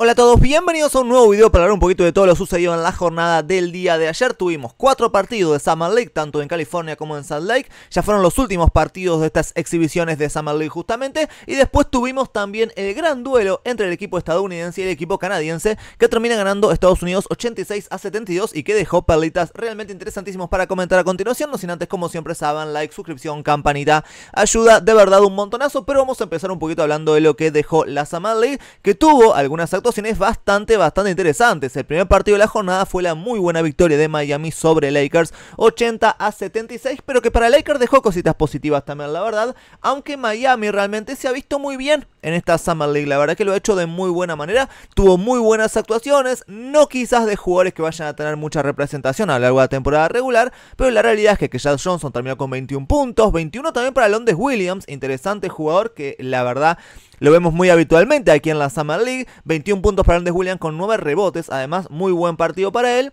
Hola a todos, bienvenidos a un nuevo video para hablar un poquito de todo lo sucedido en la jornada del día de ayer. Tuvimos cuatro partidos de Summer League, tanto en California como en Salt Lake. Ya fueron los últimos partidos de estas exhibiciones de Summer League justamente. Y después tuvimos también el gran duelo entre el equipo estadounidense y el equipo canadiense, que termina ganando Estados Unidos 86 a 72 y que dejó perlitas realmente interesantísimas para comentar a continuación. No sin antes, como siempre saben, like, suscripción, campanita, ayuda de verdad un montonazo. Pero vamos a empezar un poquito hablando de lo que dejó la Summer League, que tuvo algunas actos es bastante, bastante interesantes. El primer partido de la jornada fue la muy buena victoria de Miami sobre Lakers, 80 a 76, pero que para Lakers dejó cositas positivas también, la verdad. Aunque Miami realmente se ha visto muy bien en esta Summer League, la verdad que lo ha hecho de muy buena manera, tuvo muy buenas actuaciones, no quizás de jugadores que vayan a tener mucha representación a lo largo de la temporada regular, pero la realidad es que, que Johnson terminó con 21 puntos, 21 también para Londres Williams, interesante jugador que la verdad lo vemos muy habitualmente aquí en la Summer League. 21 puntos para Andes Williams con 9 rebotes. Además, muy buen partido para él.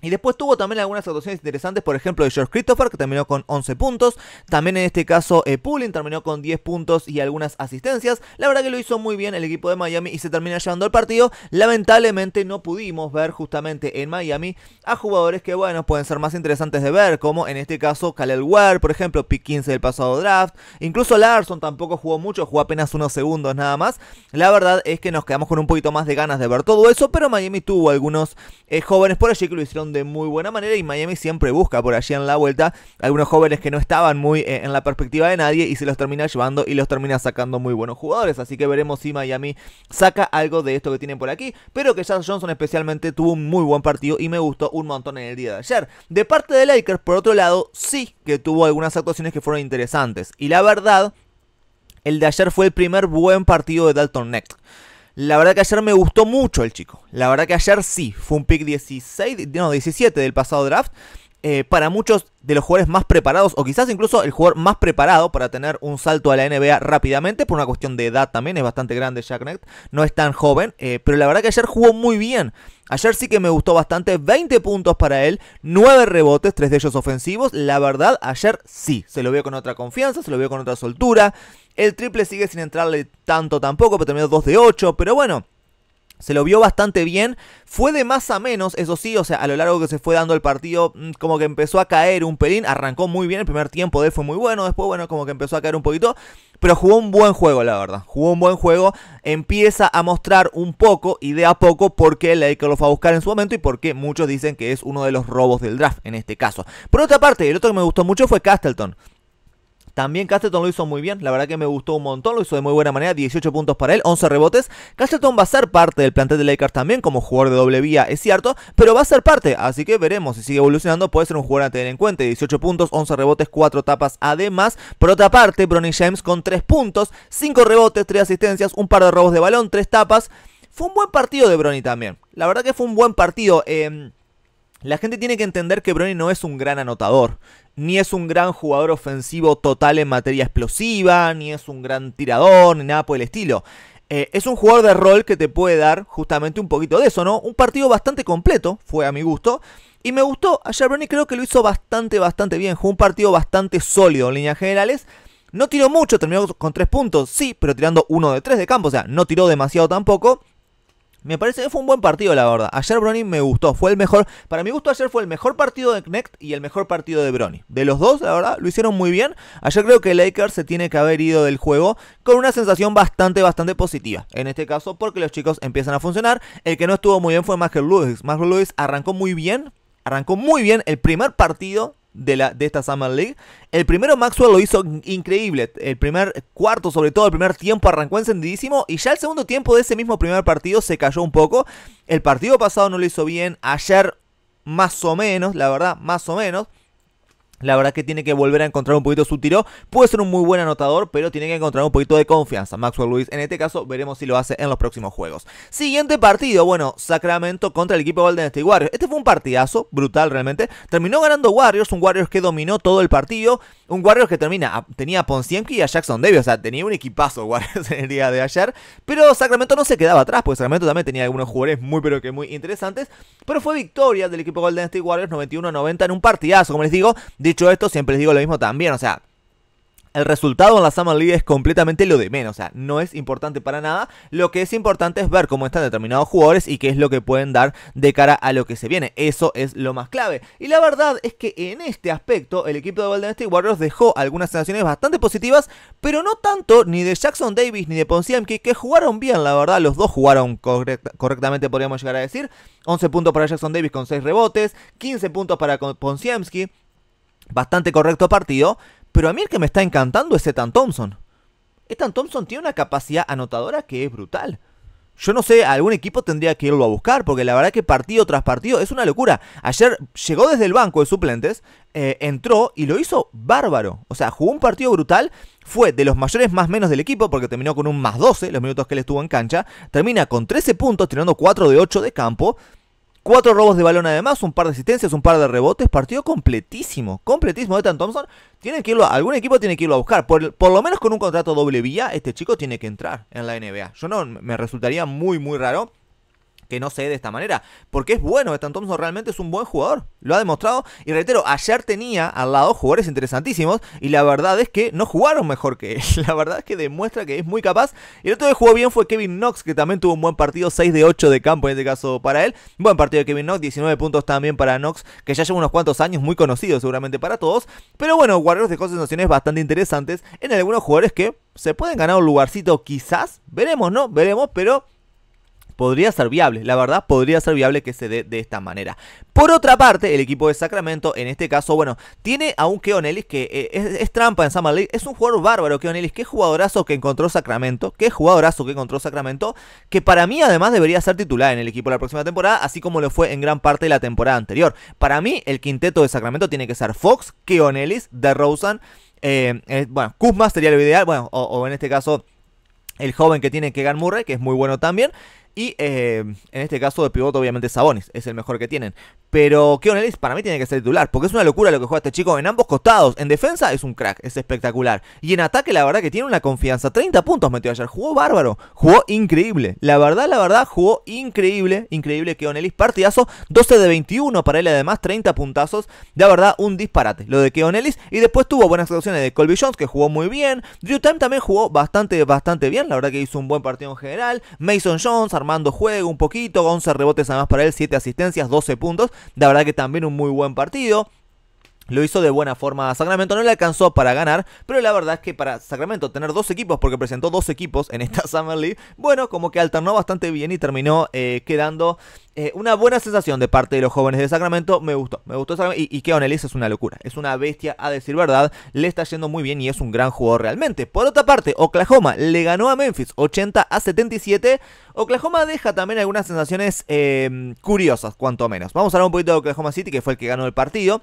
Y después tuvo también algunas actuaciones interesantes, por ejemplo, de George Christopher, que terminó con 11 puntos. También en este caso, eh, Pulling terminó con 10 puntos y algunas asistencias. La verdad que lo hizo muy bien el equipo de Miami y se termina llevando el partido. Lamentablemente no pudimos ver justamente en Miami a jugadores que, bueno, pueden ser más interesantes de ver, como en este caso Kalel Ware, por ejemplo, pick 15 del pasado draft. Incluso Larson tampoco jugó mucho, jugó apenas unos segundos nada más. La verdad es que nos quedamos con un poquito más de ganas de ver todo eso, pero Miami tuvo algunos eh, jóvenes por allí que lo hicieron de muy buena manera y Miami siempre busca por allí en la vuelta algunos jóvenes que no estaban muy eh, en la perspectiva de nadie y se los termina llevando y los termina sacando muy buenos jugadores. Así que veremos si Miami saca algo de esto que tienen por aquí. Pero que Jazz Johnson especialmente tuvo un muy buen partido y me gustó un montón en el día de ayer. De parte de Lakers, por otro lado, sí que tuvo algunas actuaciones que fueron interesantes. Y la verdad, el de ayer fue el primer buen partido de Dalton Next. La verdad que ayer me gustó mucho el chico. La verdad que ayer sí, fue un pick 16, no, 17 del pasado draft. Eh, para muchos de los jugadores más preparados, o quizás incluso el jugador más preparado para tener un salto a la NBA rápidamente, por una cuestión de edad también, es bastante grande Jack Knight, no es tan joven, eh, pero la verdad que ayer jugó muy bien. Ayer sí que me gustó bastante, 20 puntos para él, 9 rebotes, 3 de ellos ofensivos. La verdad, ayer sí, se lo vio con otra confianza, se lo vio con otra soltura. El triple sigue sin entrarle tanto tampoco, pero terminó 2 de 8, pero bueno. Se lo vio bastante bien. Fue de más a menos, eso sí, o sea, a lo largo que se fue dando el partido, mm, como que empezó a caer un pelín. Arrancó muy bien, el primer tiempo de él fue muy bueno. Después, bueno, como que empezó a caer un poquito. Pero jugó un buen juego, la verdad. Jugó un buen juego. Empieza a mostrar un poco y de a poco por qué Laker lo fue a buscar en su momento y por qué muchos dicen que es uno de los robos del draft en este caso. Por otra parte, el otro que me gustó mucho fue Castleton. También Castleton lo hizo muy bien, la verdad que me gustó un montón, lo hizo de muy buena manera, 18 puntos para él, 11 rebotes. Castleton va a ser parte del plantel de Lakers también como jugador de doble vía, es cierto, pero va a ser parte, así que veremos si sigue evolucionando, puede ser un jugador a tener en cuenta, 18 puntos, 11 rebotes, 4 tapas además. Por otra parte, Bronny James con 3 puntos, 5 rebotes, 3 asistencias, un par de robos de balón, 3 tapas. Fue un buen partido de Bronny también. La verdad que fue un buen partido. Em, la gente tiene que entender que Bronny no es un gran anotador ni es un gran jugador ofensivo total en materia explosiva, ni es un gran tirador, ni nada por el estilo. Eh, es un jugador de rol que te puede dar justamente un poquito de eso, ¿no? Un partido bastante completo, fue a mi gusto. Y me gustó, ayer Brony creo que lo hizo bastante, bastante bien. Jugó un partido bastante sólido en líneas generales. No tiró mucho, terminó con tres puntos, sí, pero tirando uno de tres de campo, o sea, no tiró demasiado tampoco. Me parece que fue un buen partido, la verdad. Ayer Bronny me gustó, fue el mejor. Para mi gusto, ayer fue el mejor partido de Knecht y el mejor partido de Bronny De los dos, la verdad, lo hicieron muy bien. Ayer creo que Lakers se tiene que haber ido del juego con una sensación bastante, bastante positiva. En este caso, porque los chicos empiezan a funcionar. El que no estuvo muy bien fue Michael Lewis. Michael Lewis arrancó muy bien, arrancó muy bien el primer partido de, la, de esta Summer League. El primero Maxwell lo hizo increíble. El primer cuarto, sobre todo el primer tiempo, arrancó encendidísimo. Y ya el segundo tiempo de ese mismo primer partido se cayó un poco. El partido pasado no lo hizo bien. Ayer, más o menos, la verdad, más o menos. La verdad que tiene que volver a encontrar un poquito su tiro. Puede ser un muy buen anotador, pero tiene que encontrar un poquito de confianza. Maxwell Luis, en este caso, veremos si lo hace en los próximos juegos. Siguiente partido, bueno, Sacramento contra el equipo Golden State Warriors. Este fue un partidazo, brutal realmente. Terminó ganando Warriors, un Warriors que dominó todo el partido. Un Warriors que termina, tenía a y a Jackson Davis, o sea, tenía un equipazo Warriors en el día de ayer, pero Sacramento no se quedaba atrás, porque Sacramento también tenía algunos jugadores muy pero que muy interesantes, pero fue victoria del equipo Golden State Warriors 91-90 en un partidazo, como les digo, dicho esto, siempre les digo lo mismo también, o sea, el resultado en la Summer League es completamente lo de menos, o sea, no es importante para nada. Lo que es importante es ver cómo están determinados jugadores y qué es lo que pueden dar de cara a lo que se viene. Eso es lo más clave. Y la verdad es que en este aspecto el equipo de Golden State Warriors dejó algunas sensaciones bastante positivas, pero no tanto ni de Jackson Davis ni de Ponciemski, que jugaron bien, la verdad, los dos jugaron correctamente, podríamos llegar a decir. 11 puntos para Jackson Davis con 6 rebotes, 15 puntos para Ponziemski. bastante correcto partido. Pero a mí el que me está encantando es Ethan Thompson. Ethan Thompson tiene una capacidad anotadora que es brutal. Yo no sé, algún equipo tendría que irlo a buscar, porque la verdad que partido tras partido es una locura. Ayer llegó desde el banco de suplentes, eh, entró y lo hizo bárbaro. O sea, jugó un partido brutal, fue de los mayores más menos del equipo, porque terminó con un más 12 los minutos que él estuvo en cancha. Termina con 13 puntos, tirando 4 de 8 de campo. Cuatro robos de balón además, un par de asistencias, un par de rebotes, partido completísimo, completísimo de Thompson. Tiene que irlo, algún equipo tiene que irlo a buscar, por, por, lo menos con un contrato doble vía, este chico tiene que entrar en la NBA. Yo no, me resultaría muy, muy raro que no se dé de esta manera. Porque es bueno, Stan Thompson realmente es un buen jugador. Lo ha demostrado. Y reitero, ayer tenía al lado jugadores interesantísimos. Y la verdad es que no jugaron mejor que él. La verdad es que demuestra que es muy capaz. Y el otro que jugó bien fue Kevin Knox, que también tuvo un buen partido. 6 de 8 de campo en este caso para él. Buen partido de Kevin Knox. 19 puntos también para Knox, que ya lleva unos cuantos años. Muy conocido seguramente para todos. Pero bueno, Warriors de sensaciones bastante interesantes en algunos jugadores que se pueden ganar un lugarcito quizás. Veremos, ¿no? Veremos, pero podría ser viable, la verdad, podría ser viable que se dé de esta manera. Por otra parte, el equipo de Sacramento, en este caso, bueno, tiene a un Keon que eh, es, trampa en Summer League, es un jugador bárbaro, Keon Ellis, qué jugadorazo que encontró Sacramento, qué jugadorazo que encontró Sacramento, que para mí además debería ser titular en el equipo la próxima temporada, así como lo fue en gran parte de la temporada anterior. Para mí, el quinteto de Sacramento tiene que ser Fox, Keon Ellis, DeRozan, eh, eh, bueno, Kuzma sería lo ideal, bueno, o, o en este caso el joven que tiene Kegan Murray, que es muy bueno también. Y eh, en este caso de pivote, obviamente Sabonis es el mejor que tienen. Pero Keon Ellis para mí tiene que ser titular, porque es una locura lo que juega este chico en ambos costados. En defensa es un crack, es espectacular. Y en ataque, la verdad que tiene una confianza. 30 puntos metió ayer, jugó bárbaro, jugó increíble. La verdad, la verdad, jugó increíble, increíble Keon Ellis. Partidazo, 12 de 21 para él, además, 30 puntazos. La verdad, un disparate lo de Keon Ellis. Y después tuvo buenas actuaciones de Colby Jones, que jugó muy bien. Drew Time también jugó bastante, bastante bien. La verdad que hizo un buen partido en general. Mason Jones, armado armando juego un poquito, 11 rebotes además para él, 7 asistencias, 12 puntos. La verdad que también un muy buen partido. Lo hizo de buena forma a Sacramento, no le alcanzó para ganar, pero la verdad es que para Sacramento tener dos equipos, porque presentó dos equipos en esta Summer League, bueno, como que alternó bastante bien y terminó eh, quedando eh, una buena sensación de parte de los jóvenes de Sacramento. Me gustó, me gustó Sacramento. Y, y Keon es una locura, es una bestia, a decir verdad, le está yendo muy bien y es un gran jugador realmente. Por otra parte, Oklahoma le ganó a Memphis 80 a 77. Oklahoma deja también algunas sensaciones eh, curiosas, cuanto menos. Vamos a hablar un poquito de Oklahoma City, que fue el que ganó el partido.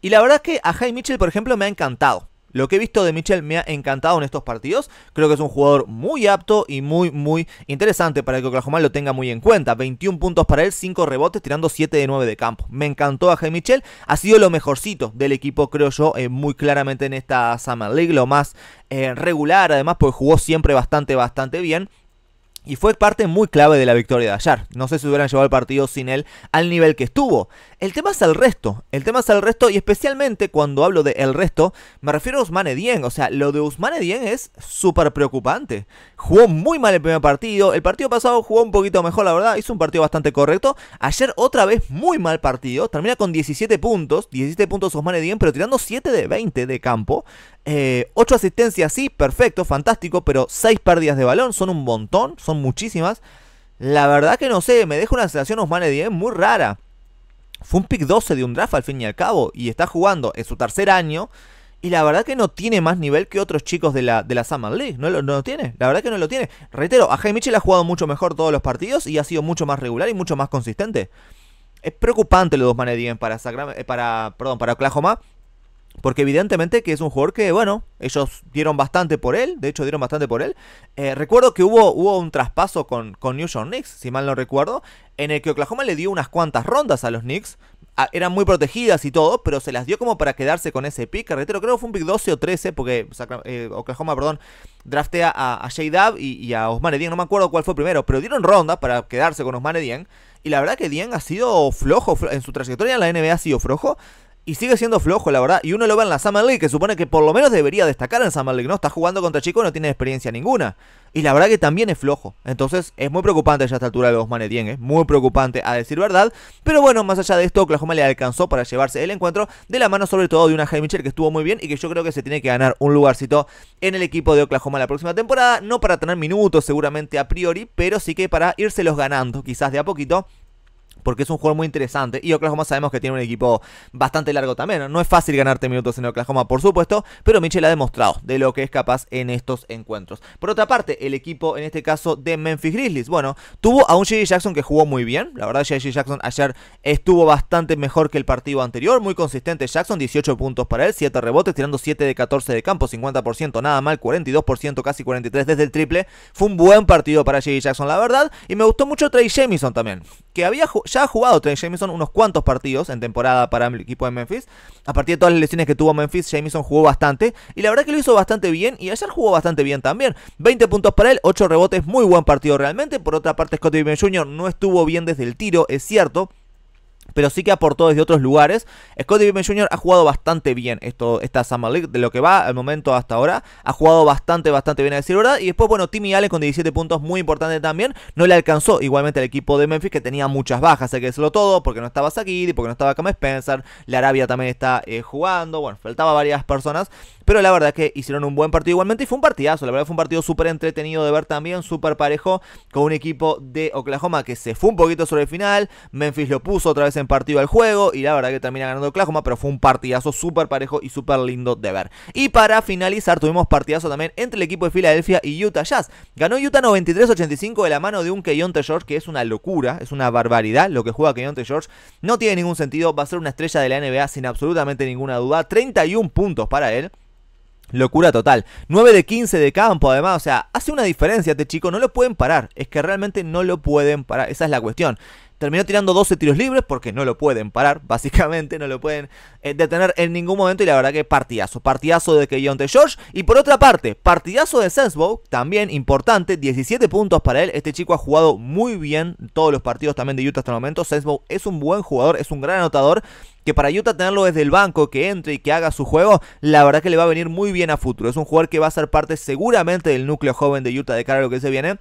Y la verdad es que a Jaime Mitchell, por ejemplo, me ha encantado. Lo que he visto de Mitchell me ha encantado en estos partidos. Creo que es un jugador muy apto y muy, muy interesante para que Oklahoma lo tenga muy en cuenta. 21 puntos para él, 5 rebotes, tirando 7 de 9 de campo. Me encantó a Jaime Mitchell. Ha sido lo mejorcito del equipo, creo yo, eh, muy claramente en esta Summer League. Lo más eh, regular, además, porque jugó siempre bastante, bastante bien. Y fue parte muy clave de la victoria de ayer. No sé si hubieran llevado el partido sin él al nivel que estuvo. El tema es el resto. El tema es el resto y especialmente cuando hablo de el resto, me refiero a Usman Edien. O sea, lo de Usman Edien es súper preocupante. Jugó muy mal el primer partido. El partido pasado jugó un poquito mejor, la verdad. Hizo un partido bastante correcto. Ayer otra vez muy mal partido. Termina con 17 puntos. 17 puntos Usman Edien, pero tirando 7 de 20 de campo. 8 eh, asistencias, sí, perfecto, fantástico. Pero 6 pérdidas de balón son un montón. Son muchísimas. La verdad que no sé, me deja una sensación Osman Edien muy rara. Fue un pick 12 de un draft al fin y al cabo y está jugando en su tercer año. Y la verdad que no tiene más nivel que otros chicos de la, de la Summer League. No lo, no lo tiene. La verdad que no lo tiene. Reitero, a Jaime Mitchell ha jugado mucho mejor todos los partidos y ha sido mucho más regular y mucho más consistente. Es preocupante lo de Osman para, eh, para, perdón, para Oklahoma. Porque evidentemente que es un jugador que, bueno, ellos dieron bastante por él. De hecho, dieron bastante por él. Eh, recuerdo que hubo, hubo un traspaso con, con New York Knicks, si mal no recuerdo. En el que Oklahoma le dio unas cuantas rondas a los Knicks. Ah, eran muy protegidas y todo, pero se las dio como para quedarse con ese pick. carretero creo que fue un pick 12 o 13, porque eh, Oklahoma, perdón, draftea a, a J. Dab y, a Osman Edien. No me acuerdo cuál fue primero, pero dieron rondas para quedarse con Osman Edien. Y la verdad que Dien ha sido flojo en su trayectoria en la NBA ha sido flojo y sigue siendo flojo, la verdad. Y uno lo ve en la Summer League, que supone que por lo menos debería destacar en Summer League, ¿no? Está jugando contra chicos no tiene experiencia ninguna. Y la verdad que también es flojo. Entonces es muy preocupante ya a esta altura de los Etienne, es ¿eh? muy preocupante a decir verdad. Pero bueno, más allá de esto, Oklahoma le alcanzó para llevarse el encuentro de la mano sobre todo de una Jaime que estuvo muy bien y que yo creo que se tiene que ganar un lugarcito en el equipo de Oklahoma la próxima temporada. No para tener minutos seguramente a priori, pero sí que para los ganando quizás de a poquito porque es un juego muy interesante. Y Oklahoma sabemos que tiene un equipo bastante largo también. No es fácil ganarte minutos en Oklahoma, por supuesto, pero Mitchell ha demostrado de lo que es capaz en estos encuentros. Por otra parte, el equipo en este caso de Memphis Grizzlies, bueno, tuvo a un J.J. Jackson que jugó muy bien. La verdad, J.J. Jackson ayer estuvo bastante mejor que el partido anterior. Muy consistente Jackson, 18 puntos para él, 7 rebotes, tirando 7 de 14 de campo, 50%, nada mal, 42%, casi 43% desde el triple. Fue un buen partido para J.J. Jackson, la verdad. Y me gustó mucho Trey Jamison también, que había jugado ya ha jugado Trey Jameson unos cuantos partidos en temporada para el equipo de Memphis. A partir de todas las lesiones que tuvo Memphis, Jameson jugó bastante. Y la verdad que lo hizo bastante bien. Y ayer jugó bastante bien también. 20 puntos para él, 8 rebotes, muy buen partido realmente. Por otra parte, Scottie Pippen Jr. no estuvo bien desde el tiro, es cierto pero sí que aportó desde otros lugares. Scottie Pippen Jr. ha jugado bastante bien esto, esta Summer League, de lo que va al momento hasta ahora. Ha jugado bastante, bastante bien, a decir verdad. Y después, bueno, Timmy Allen con 17 puntos, muy importante también. No le alcanzó igualmente al equipo de Memphis, que tenía muchas bajas, hay que decirlo todo, porque no estaba y porque no estaba Cam Spencer. La Arabia también está eh, jugando. Bueno, faltaba varias personas pero la verdad que hicieron un buen partido igualmente y fue un partidazo. La verdad fue un partido súper entretenido de ver también, súper parejo, con un equipo de Oklahoma que se fue un poquito sobre el final. Memphis lo puso otra vez en partido al juego y la verdad que termina ganando Oklahoma, pero fue un partidazo súper parejo y súper lindo de ver. Y para finalizar tuvimos partidazo también entre el equipo de Filadelfia y Utah Jazz. Ganó Utah 93-85 de la mano de un Keyonte George que es una locura, es una barbaridad lo que juega Keyonte George. No tiene ningún sentido, va a ser una estrella de la NBA sin absolutamente ninguna duda. 31 puntos para él. Locura total. 9 de 15 de campo, además. O sea, hace una diferencia este chico. No lo pueden parar. Es que realmente no lo pueden parar. Esa es la cuestión. Terminó tirando 12 tiros libres porque no lo pueden parar, básicamente, no lo pueden eh, detener en ningún momento. Y la verdad que partidazo, partidazo de Keyon George. Y por otra parte, partidazo de Sensbow, también importante, 17 puntos para él. Este chico ha jugado muy bien todos los partidos también de Utah hasta el momento. Sensbow es un buen jugador, es un gran anotador que para Utah tenerlo desde el banco, que entre y que haga su juego, la verdad que le va a venir muy bien a futuro. Es un jugador que va a ser parte seguramente del núcleo joven de Utah de cara a lo que se viene.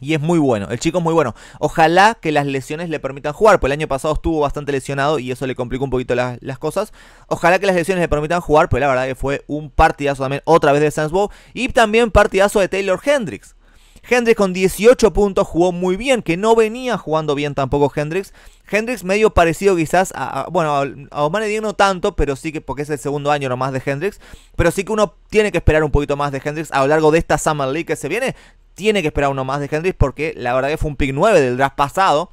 Y es muy bueno, el chico es muy bueno. Ojalá que las lesiones le permitan jugar, porque el año pasado estuvo bastante lesionado y eso le complicó un poquito las cosas. Ojalá que las lesiones le permitan jugar, pues la verdad que fue un partidazo también otra vez de Sandsbow y también partidazo de Taylor Hendricks. Hendrix con 18 puntos jugó muy bien, que no venía jugando bien tampoco Hendrix. Hendrix medio parecido quizás a, bueno, a O'Malley no tanto, pero sí que porque es el segundo año nomás de Hendrix, pero sí que uno tiene que esperar un poquito más de Hendrix a lo largo de esta Summer League que se viene tiene que esperar uno más de Hendrix porque la verdad que fue un pick 9 del draft pasado.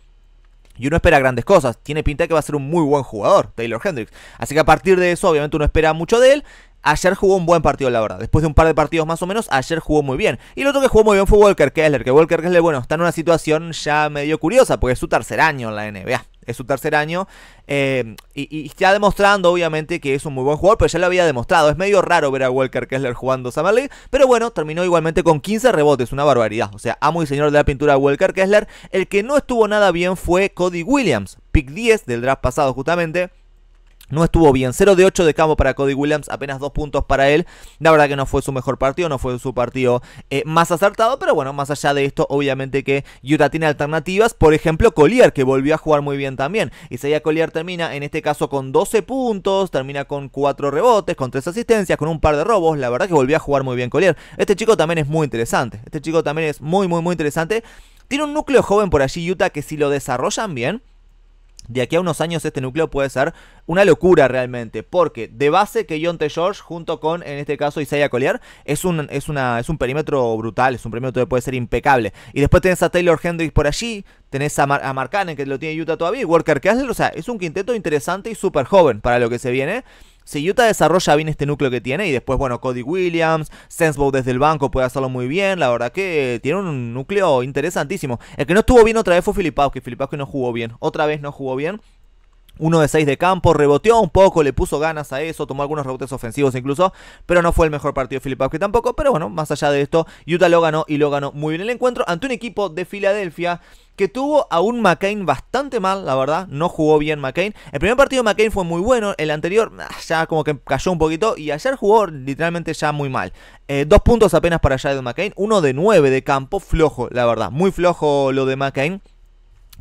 Y uno espera grandes cosas. Tiene pinta de que va a ser un muy buen jugador, Taylor Hendrix Así que a partir de eso, obviamente uno espera mucho de él. Ayer jugó un buen partido, la verdad. Después de un par de partidos más o menos, ayer jugó muy bien. Y el otro que jugó muy bien fue Walker Kessler. Que Walker Kessler, bueno, está en una situación ya medio curiosa, porque es su tercer año en la NBA es su tercer año. Eh, y, está demostrando, obviamente, que es un muy buen jugador, pero ya lo había demostrado. Es medio raro ver a Walker Kessler jugando Summer League. Pero bueno, terminó igualmente con 15 rebotes, una barbaridad. O sea, amo y señor de la pintura Walker Kessler. El que no estuvo nada bien fue Cody Williams, pick 10 del draft pasado, justamente. No estuvo bien. 0 de 8 de campo para Cody Williams, apenas 2 puntos para él. La verdad que no fue su mejor partido, no fue su partido eh, más acertado, pero bueno, más allá de esto, obviamente que Utah tiene alternativas. Por ejemplo, Collier, que volvió a jugar muy bien también. y Isaiah Collier termina en este caso con 12 puntos, termina con 4 rebotes, con 3 asistencias, con un par de robos. La verdad que volvió a jugar muy bien Collier. Este chico también es muy interesante. Este chico también es muy, muy, muy interesante. Tiene un núcleo joven por allí Utah que si lo desarrollan bien de aquí a unos años este núcleo puede ser una locura realmente, porque de base que T. George junto con, en este caso, Isaiah Collier, es un, es, una, es un perímetro brutal, es un perímetro que puede ser impecable. Y después tenés a Taylor Hendricks por allí, tenés a, Mar a que lo tiene Utah todavía, y Walker Kessler, o sea, es un quinteto interesante y súper joven para lo que se viene. Si Utah desarrolla bien este núcleo que tiene, y después, bueno, Cody Williams, Sensbow desde el banco puede hacerlo muy bien, la verdad que tiene un núcleo interesantísimo. El que no estuvo bien otra vez fue Filipowski, Filipowski no jugó bien, otra vez no jugó bien. Uno de 6 de campo, reboteó un poco, le puso ganas a eso, tomó algunos rebotes ofensivos incluso, pero no fue el mejor partido de Filipowski tampoco. Pero bueno, más allá de esto, Utah lo ganó y lo ganó muy bien el encuentro ante un equipo de Filadelfia que tuvo a un McCain bastante mal, la verdad, no jugó bien McCain. El primer partido de McCain fue muy bueno, el anterior ah, ya como que cayó un poquito y ayer jugó literalmente ya muy mal. Eh, dos puntos apenas para Jared McCain, uno de nueve de campo, flojo, la verdad, muy flojo lo de McCain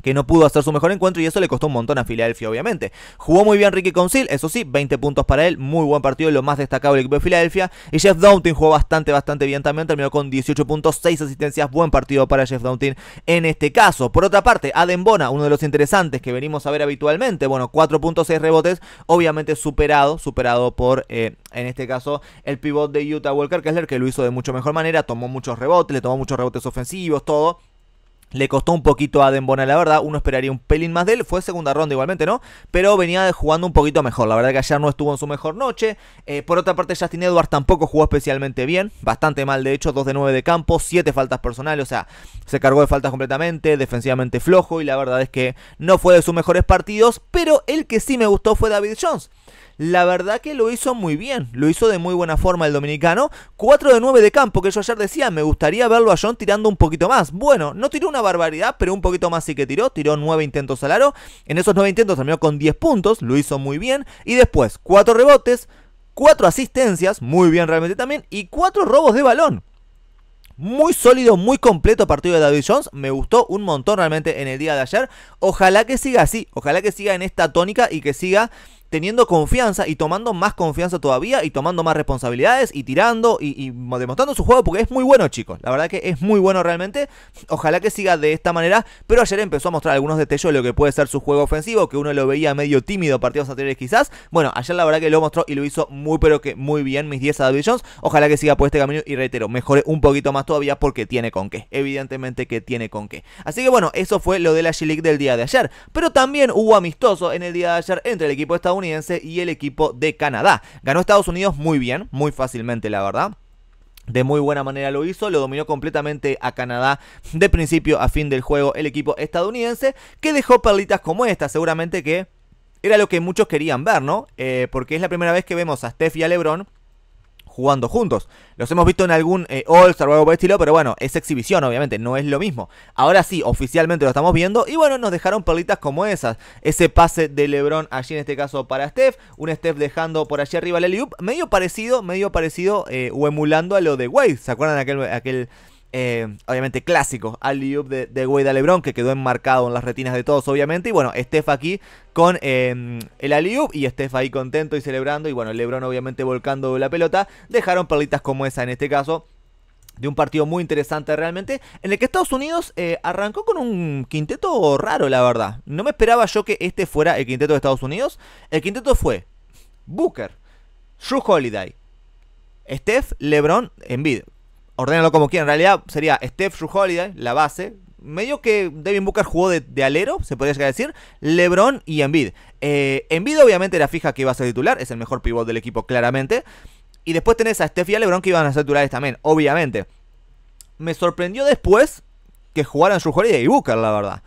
que no pudo hacer su mejor encuentro y eso le costó un montón a Filadelfia, obviamente. Jugó muy bien Ricky Conceal, eso sí, 20 puntos para él, muy buen partido, lo más destacable del equipo de Filadelfia. Y Jeff Downton jugó bastante, bastante bien también, terminó con 18 puntos, 6 asistencias, buen partido para Jeff Downton en este caso. Por otra parte, Aden Bona, uno de los interesantes que venimos a ver habitualmente, bueno, 4.6 rebotes, obviamente superado, superado por, eh, en este caso, el pivot de Utah Walker Kessler, que lo hizo de mucho mejor manera, tomó muchos rebotes, le tomó muchos rebotes ofensivos, todo. Le costó un poquito a Dembona, la verdad. Uno esperaría un pelín más de él. Fue segunda ronda igualmente, ¿no? Pero venía jugando un poquito mejor. La verdad que ayer no estuvo en su mejor noche. Eh, por otra parte, Justin Edwards tampoco jugó especialmente bien. Bastante mal, de hecho. 2 de 9 de campo. 7 faltas personales. O sea, se cargó de faltas completamente. Defensivamente flojo. Y la verdad es que no fue de sus mejores partidos. Pero el que sí me gustó fue David Jones la verdad que lo hizo muy bien, lo hizo de muy buena forma el dominicano. 4 de 9 de campo, que yo ayer decía, me gustaría verlo a John tirando un poquito más. Bueno, no tiró una barbaridad, pero un poquito más sí que tiró, tiró 9 intentos al aro. En esos 9 intentos terminó con 10 puntos, lo hizo muy bien. Y después, 4 rebotes, 4 asistencias, muy bien realmente también, y 4 robos de balón. Muy sólido, muy completo partido de David Jones. Me gustó un montón realmente en el día de ayer. Ojalá que siga así. Ojalá que siga en esta tónica y que siga teniendo confianza y tomando más confianza todavía y tomando más responsabilidades y tirando y, demostrando su juego porque es muy bueno, chicos. La verdad que es muy bueno realmente. Ojalá que siga de esta manera, pero ayer empezó a mostrar algunos detalles de lo que puede ser su juego ofensivo, que uno lo veía medio tímido partidos anteriores quizás. Bueno, ayer la verdad que lo mostró y lo hizo muy pero que muy bien mis 10 a Ojalá que siga por este camino y reitero, mejore un poquito más todavía porque tiene con qué. Evidentemente que tiene con qué. Así que bueno, eso fue lo de la G-League del día de ayer. Pero también hubo amistoso en el día de ayer entre el equipo de estadounidense y el equipo de Canadá. Ganó Estados Unidos muy bien, muy fácilmente la verdad. De muy buena manera lo hizo, lo dominó completamente a Canadá de principio a fin del juego el equipo estadounidense, que dejó perlitas como esta, seguramente que era lo que muchos querían ver, ¿no? Eh, porque es la primera vez que vemos a Steph y a Lebron jugando juntos. Los hemos visto en algún eh, All-Star o por el estilo, pero bueno, es exhibición, obviamente, no es lo mismo. Ahora sí, oficialmente lo estamos viendo. Y bueno, nos dejaron perlitas como esas. Ese pase de LeBron allí en este caso para Steph. Un Steph dejando por allí arriba el Eliup. Medio parecido, medio parecido eh, o emulando a lo de Wade. ¿Se acuerdan de aquel, aquel eh, obviamente clásico, alley de, de Wade LeBron, que quedó enmarcado en las retinas de todos, obviamente. Y bueno, Steph aquí con em, el alley y Steph ahí contento y celebrando. Y bueno, LeBron obviamente volcando la pelota. Dejaron perlitas como esa en este caso de un partido muy interesante realmente, en el que Estados Unidos eh, arrancó con un quinteto raro, la verdad. No me esperaba yo que este fuera el quinteto de Estados Unidos. El quinteto fue Booker, Drew Holiday, Steph, LeBron, Envidio Ordenalo como quieran. En realidad sería Steph Shrew Holiday, la base. Medio que Devin Booker jugó de, alero, se podría llegar a decir. LeBron y Embiid. Eh, Embiid obviamente era fija que iba a ser titular. Es el mejor pivot del equipo, claramente. Y después tenés a Steph y a LeBron que iban a ser titulares también, obviamente. Me sorprendió después que jugaran Shrew Holiday y Booker, la verdad.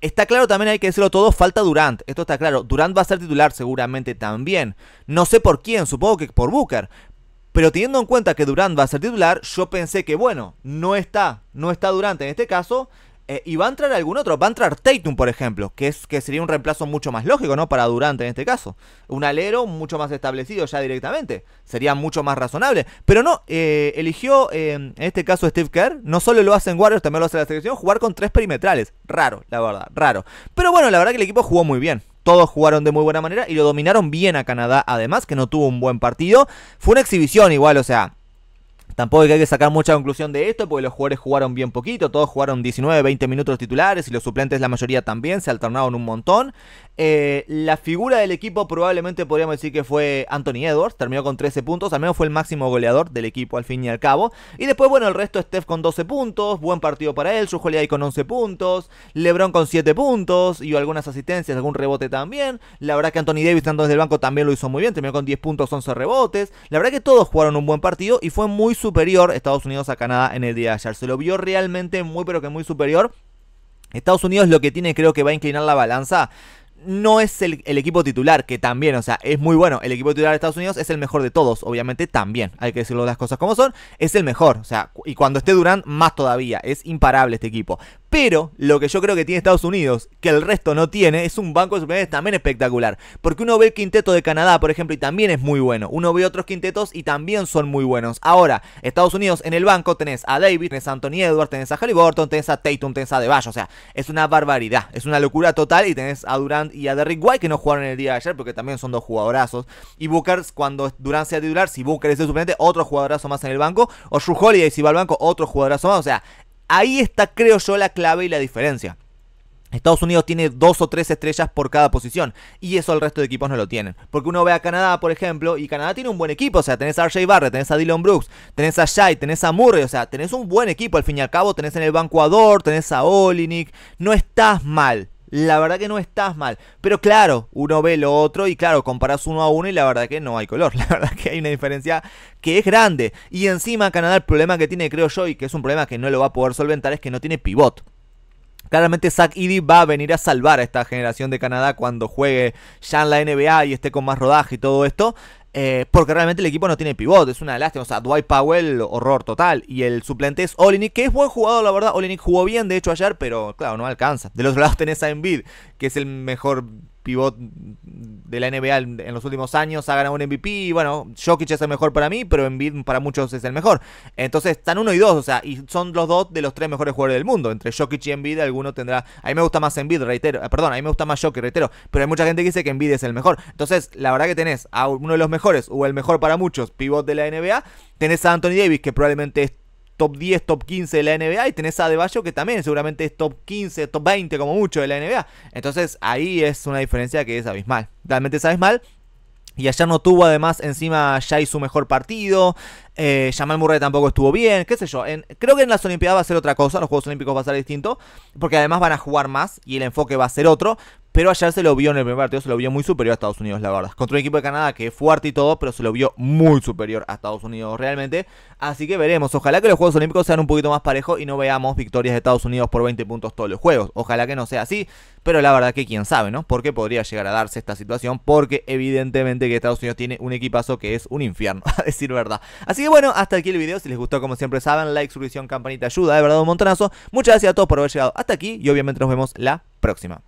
Está claro también, hay que decirlo todo, falta Durant. Esto está claro. Durant va a ser titular seguramente también. No sé por quién, supongo que por Booker. Pero teniendo en cuenta que Durant va a ser titular, yo pensé que, bueno, no está, no está Durant en este caso. Eh, y va a entrar algún otro, va a entrar Tatum, por ejemplo, que, es, que sería un reemplazo mucho más lógico, ¿no? Para Durant en este caso. Un alero mucho más establecido ya directamente. Sería mucho más razonable. Pero no, eh, eligió eh, en este caso Steve Kerr. No solo lo hacen Warriors, también lo hace la selección, jugar con tres perimetrales. Raro, la verdad, raro. Pero bueno, la verdad que el equipo jugó muy bien todos jugaron de muy buena manera y lo dominaron bien a Canadá, además que no tuvo un buen partido. Fue una exhibición igual, o sea, Tampoco hay que sacar mucha conclusión de esto, porque los jugadores jugaron bien poquito, todos jugaron 19, 20 minutos titulares y los suplentes la mayoría también, se alternaron un montón. Eh, la figura del equipo probablemente podríamos decir que fue Anthony Edwards, terminó con 13 puntos, al menos fue el máximo goleador del equipo al fin y al cabo. Y después, bueno, el resto Steph con 12 puntos, buen partido para él, su Holiday con 11 puntos, LeBron con 7 puntos y algunas asistencias, algún rebote también. La verdad que Anthony Davis, tanto desde el banco, también lo hizo muy bien, terminó con 10 puntos, 11 rebotes. La verdad que todos jugaron un buen partido y fue muy superior Estados Unidos a Canadá en el día de ayer. Se lo vio realmente muy, pero que muy superior. Estados Unidos lo que tiene creo que va a inclinar la balanza no es el, equipo titular, que también, o sea, es muy bueno. El equipo titular de Estados Unidos es el mejor de todos, obviamente también, hay que decirlo las cosas como son, es el mejor, o sea, y cuando esté Durant, más todavía, es imparable este equipo. Pero lo que yo creo que tiene Estados Unidos, que el resto no tiene, es un banco de suplentes también espectacular. Porque uno ve el quinteto de Canadá, por ejemplo, y también es muy bueno. Uno ve otros quintetos y también son muy buenos. Ahora, Estados Unidos en el banco tenés a David, tenés a Anthony Edwards, tenés a Halliburton, tenés a Tatum, tenés a Deballo. O sea, es una barbaridad, es una locura total. Y tenés a Durant y a Derrick White que no jugaron el día de ayer porque también son dos jugadorazos. Y Booker, cuando Durant sea titular, si Booker es el suplente, otro jugadorazo más en el banco. O Drew Holiday, si va al banco, otro jugadorazo más. O sea, Ahí está, creo yo, la clave y la diferencia. Estados Unidos tiene dos o tres estrellas por cada posición. Y eso el resto de equipos no lo tienen. Porque uno ve a Canadá, por ejemplo, y Canadá tiene un buen equipo. O sea, tenés a RJ Barrett, tenés a Dylan Brooks, tenés a Shai, tenés a Murray. O sea, tenés un buen equipo. Al fin y al cabo, tenés en el banco a tenés a Olinik, No estás mal la verdad que no estás mal. Pero claro, uno ve lo otro y claro, comparas uno a uno y la verdad que no hay color. La verdad que hay una diferencia que es grande. Y encima Canadá el problema que tiene, creo yo, y que es un problema que no lo va a poder solventar, es que no tiene pivot. Claramente Zach Eady va a venir a salvar a esta generación de Canadá cuando juegue ya en la NBA y esté con más rodaje y todo esto. Eh, porque realmente el equipo no tiene pivot, es una lástima. O sea, Dwight Powell, horror total. Y el suplente es Olinik, que es buen jugador, la verdad. Olinik jugó bien, de hecho, ayer, pero claro, no alcanza. del otro lado tenés a Embiid, que es el mejor pivot de la NBA en los últimos años, ha ganado un MVP. Y bueno, Jokic es el mejor para mí, pero Embiid para muchos es el mejor. Entonces están uno y dos, o sea, y son los dos de los tres mejores jugadores del mundo. Entre Jokic y Embiid, alguno tendrá. A mí me gusta más Embiid, reitero. Eh, perdón, a mí me gusta más Jokic, reitero. Pero hay mucha gente que dice que Embiid es el mejor. Entonces, la verdad que tenés a uno de los mejores, o el mejor para muchos, pivot de la NBA. Tenés a Anthony Davis, que probablemente es top 10, top 15 de la NBA y tenés a Deballo que también seguramente es top 15, top 20 como mucho de la NBA. Entonces ahí es una diferencia que es abismal. Realmente es abismal. Y allá no tuvo además encima Jai su mejor partido. Eh, Jamal Murray tampoco estuvo bien. Qué sé yo. creo que en las Olimpiadas va a ser otra cosa. Los Juegos Olímpicos va a ser distinto. Porque además van a jugar más y el enfoque va a ser otro. Pero ayer se lo vio en el primer partido, se lo vio muy superior a Estados Unidos, la verdad. Contra un equipo de Canadá que es fuerte y todo, pero se lo vio muy superior a Estados Unidos realmente. Así que veremos. Ojalá que los Juegos Olímpicos sean un poquito más parejos y no veamos victorias de Estados Unidos por 20 puntos todos los juegos. Ojalá que no sea así, pero la verdad que quién sabe, ¿no? Porque podría llegar a darse esta situación, porque evidentemente que Estados Unidos tiene un equipazo que es un infierno, a decir verdad. Así que bueno, hasta aquí el video. Si les gustó, como siempre saben, like, suscripción, campanita, ayuda, de verdad un montonazo. Muchas gracias a todos por haber llegado hasta aquí y obviamente nos vemos la próxima.